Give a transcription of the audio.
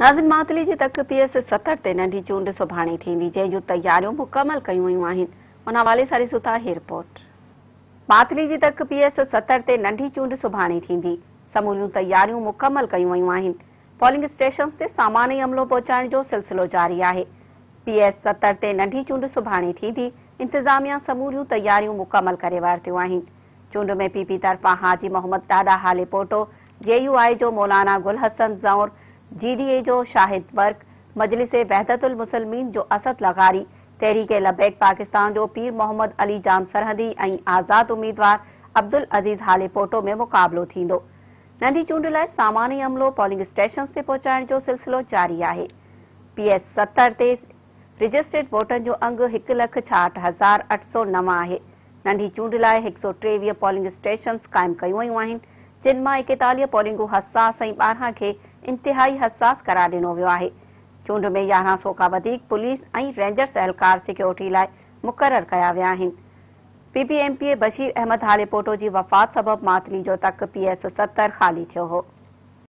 नाज़िम मातली जी तक P S सतरि ते नंढी चूंड सुभाणी थींदी जंहिंजूं तयारियूं मुकमल कयूं वयूं आहिनि उन हवाले सां ॾिसूं था हीअ रिपोर्ट मातली जी तक पी एस सतरि ते नंढी चूंड सुभाणे थींदी समूरियूं तयारियूं मुकमल कयूं वयूं आहिनि पोलिंग स्टेशन ते सामान ई अमलो पहुचाइण जो सिलसिलो जारी आहे पी एस ते नंढी चूंड सुभाणे थींदी इंतिज़ामिया समूरियूं तयारियूं मुकमल करे वरितियूं आहिनि चूंड में पी तरफ़ा हाजी मोहम्मद ॾाॾा हाले पोटो जे जो मौलाना गुल ज़ौर जीडीए जो शाहिद वर्क मजलिस वहदतुल मुसलमीन जो असद लगारी तहरीक लबैक पाकिस्तान जो पीर मोहम्मद अली जाम सरहदी ऐं आज़ाद उम्मीदवार अब्दुल अज़ीज़ हाले पोटो में मुक़ाबिलो थींदो नंढी चूंड लाइ सामानी अमलो पोलिंग स्टेशन ते पहुचाइण जो सिलसिलो जारी आहे पी एस सतर ते रजिस्टर्ड वोटनि जो अंग हिकु लख छाहठि हज़ार अठ सौ नव आहे नंढी चूंड लाइ हिकु सौ टेवीह पोलिंग स्टेशन क़ाइमु कयूं वयूं आहिनि जिन मां एकतालीह पोलिंगूं हसास ऐं ॿारहं खे इंतिहाई हसास करार ॾिनो वियो आहे चूंड में यारहां सौ खां वधीक पुलिस مقرر रेंजर्स अहलकार सिक्योरिटी लाइ मुक़ररु कया विया आहिनि P P M P Bashir Ahmed Halepoto ji वफ़ाती जो तक पीएस सतरि ख़ाली थियो हो